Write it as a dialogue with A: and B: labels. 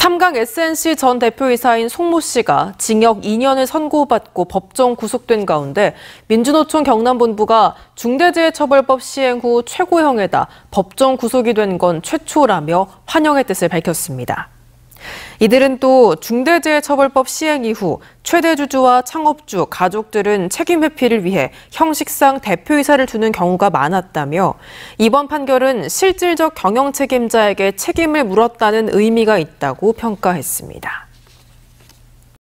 A: 삼강 SNC 전 대표이사인 송모 씨가 징역 2년을 선고받고 법정 구속된 가운데 민주노총 경남본부가 중대재해처벌법 시행 후 최고형에다 법정 구속이 된 건 최초라며 환영의 뜻을 밝혔습니다. 이들은 또 중대재해처벌법 시행 이후 최대주주와 창업주, 가족들은 책임 회피를 위해 형식상 대표이사를 두는 경우가 많았다며 이번 판결은 실질적 경영 책임자에게 책임을 물었다는 의미가 있다고 평가했습니다.